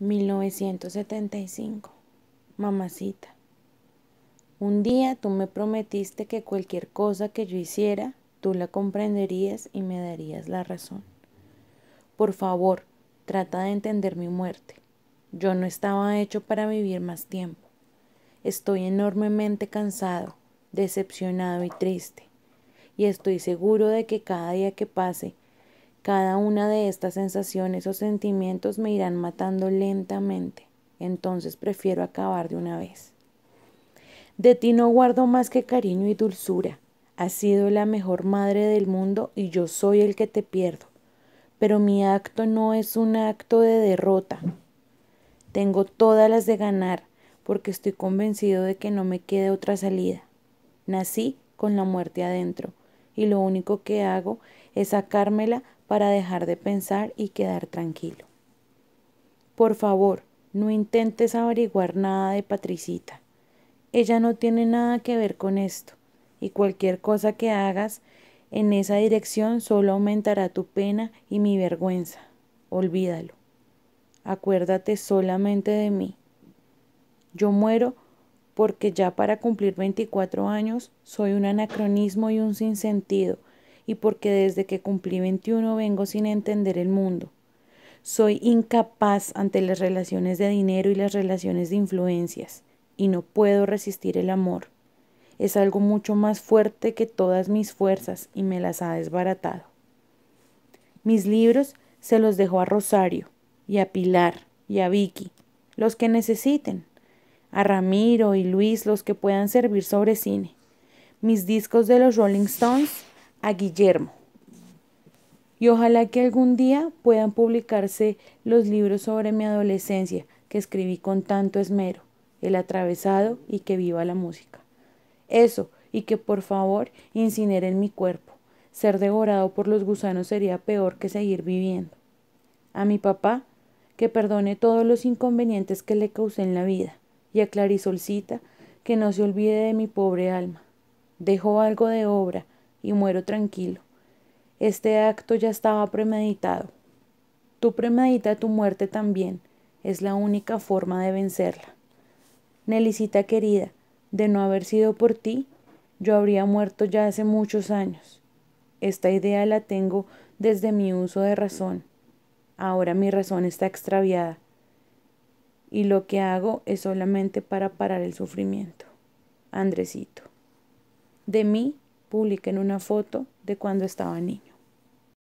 1975. Mamacita. Un día tú me prometiste que cualquier cosa que yo hiciera, tú la comprenderías y me darías la razón. Por favor, trata de entender mi muerte. Yo no estaba hecho para vivir más tiempo. Estoy enormemente cansado, decepcionado y triste. Y estoy seguro de que cada día que pase cada una de estas sensaciones o sentimientos me irán matando lentamente, entonces prefiero acabar de una vez. De ti no guardo más que cariño y dulzura. Has sido la mejor madre del mundo y yo soy el que te pierdo. Pero mi acto no es un acto de derrota. Tengo todas las de ganar porque estoy convencido de que no me quede otra salida. Nací con la muerte adentro y lo único que hago es sacármela para dejar de pensar y quedar tranquilo. Por favor, no intentes averiguar nada de Patricita. Ella no tiene nada que ver con esto, y cualquier cosa que hagas en esa dirección solo aumentará tu pena y mi vergüenza. Olvídalo. Acuérdate solamente de mí. Yo muero porque ya para cumplir 24 años soy un anacronismo y un sinsentido, y porque desde que cumplí 21 vengo sin entender el mundo. Soy incapaz ante las relaciones de dinero y las relaciones de influencias, y no puedo resistir el amor. Es algo mucho más fuerte que todas mis fuerzas y me las ha desbaratado. Mis libros se los dejo a Rosario, y a Pilar, y a Vicky, los que necesiten a Ramiro y Luis los que puedan servir sobre cine, mis discos de los Rolling Stones, a Guillermo. Y ojalá que algún día puedan publicarse los libros sobre mi adolescencia que escribí con tanto esmero, El atravesado y que viva la música. Eso, y que por favor incineren mi cuerpo. Ser devorado por los gusanos sería peor que seguir viviendo. A mi papá, que perdone todos los inconvenientes que le causé en la vida y Clarisolcita que no se olvide de mi pobre alma. Dejo algo de obra y muero tranquilo. Este acto ya estaba premeditado. Tú premedita tu muerte también. Es la única forma de vencerla. Nelicita querida, de no haber sido por ti, yo habría muerto ya hace muchos años. Esta idea la tengo desde mi uso de razón. Ahora mi razón está extraviada y lo que hago es solamente para parar el sufrimiento. Andresito. De mí publiquen una foto de cuando estaba niño.